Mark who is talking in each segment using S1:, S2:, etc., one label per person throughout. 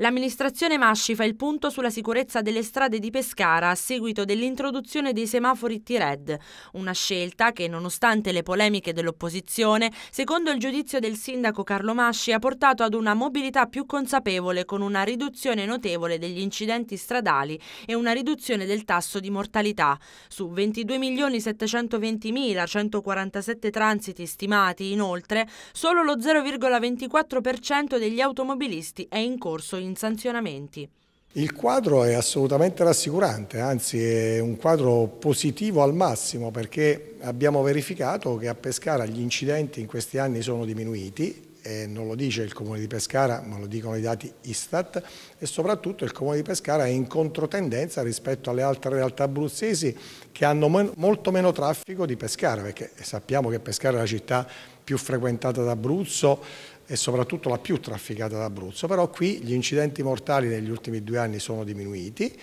S1: L'amministrazione Masci fa il punto sulla sicurezza delle strade di Pescara a seguito dell'introduzione dei semafori T-Red, una scelta che, nonostante le polemiche dell'opposizione, secondo il giudizio del sindaco Carlo Masci ha portato ad una mobilità più consapevole con una riduzione notevole degli incidenti stradali e una riduzione del tasso di mortalità. Su 22.720.147 transiti stimati, inoltre, solo lo 0,24% degli automobilisti è in corso in in sanzionamenti.
S2: Il quadro è assolutamente rassicurante, anzi è un quadro positivo al massimo perché abbiamo verificato che a Pescara gli incidenti in questi anni sono diminuiti e non lo dice il Comune di Pescara ma lo dicono i dati Istat e soprattutto il Comune di Pescara è in controtendenza rispetto alle altre realtà abruzzesi che hanno molto meno traffico di Pescara perché sappiamo che Pescara è la città più frequentata d'Abruzzo e soprattutto la più trafficata d'Abruzzo, però qui gli incidenti mortali negli ultimi due anni sono diminuiti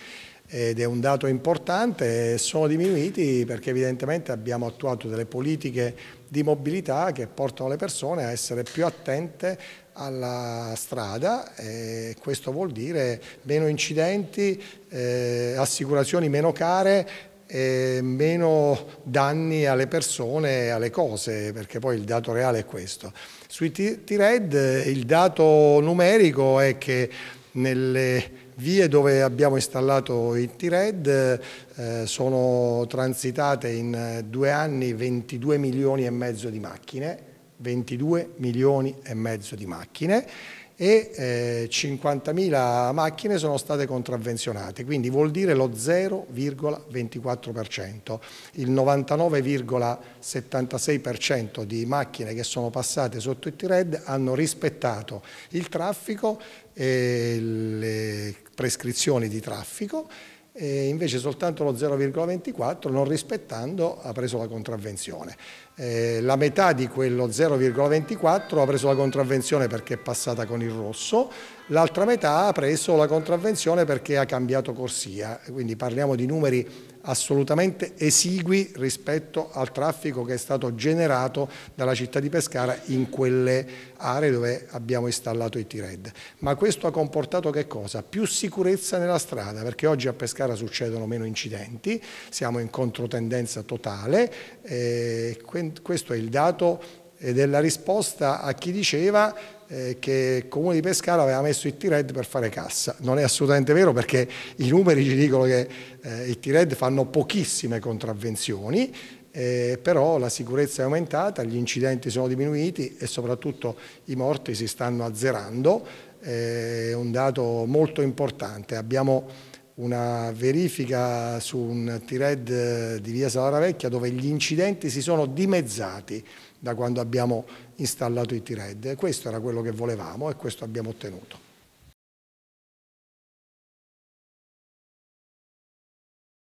S2: ed è un dato importante, sono diminuiti perché evidentemente abbiamo attuato delle politiche di mobilità che portano le persone a essere più attente alla strada e questo vuol dire meno incidenti, eh, assicurazioni meno care e meno danni alle persone e alle cose, perché poi il dato reale è questo. Sui T-Red il dato numerico è che nelle vie dove abbiamo installato i T-Red eh, sono transitate in due anni 22 milioni e mezzo di macchine, 22 milioni e mezzo di macchine e eh, 50.000 macchine sono state contravvenzionate, quindi vuol dire lo 0,24%. Il 99,76% di macchine che sono passate sotto il T-RED hanno rispettato il traffico, e le prescrizioni di traffico e invece soltanto lo 0,24 non rispettando ha preso la contravvenzione. Eh, la metà di quello 0,24 ha preso la contravvenzione perché è passata con il rosso, l'altra metà ha preso la contravvenzione perché ha cambiato corsia, quindi parliamo di numeri assolutamente esigui rispetto al traffico che è stato generato dalla città di Pescara in quelle aree dove abbiamo installato i T-Red. Ma questo ha comportato che cosa? Più sicurezza nella strada, perché oggi a Pescara succedono meno incidenti, siamo in controtendenza totale, eh, questo è il dato eh, della risposta a chi diceva eh, che il Comune di Pescara aveva messo il T-Red per fare cassa. Non è assolutamente vero perché i numeri ci dicono che eh, il T-Red fanno pochissime contravvenzioni, eh, però la sicurezza è aumentata, gli incidenti sono diminuiti e soprattutto i morti si stanno azzerando, eh, è un dato molto importante. Abbiamo una verifica su un T-Red di via Salara Vecchia dove gli incidenti si sono dimezzati da quando abbiamo installato i T-Red. Questo era quello che volevamo e questo abbiamo ottenuto.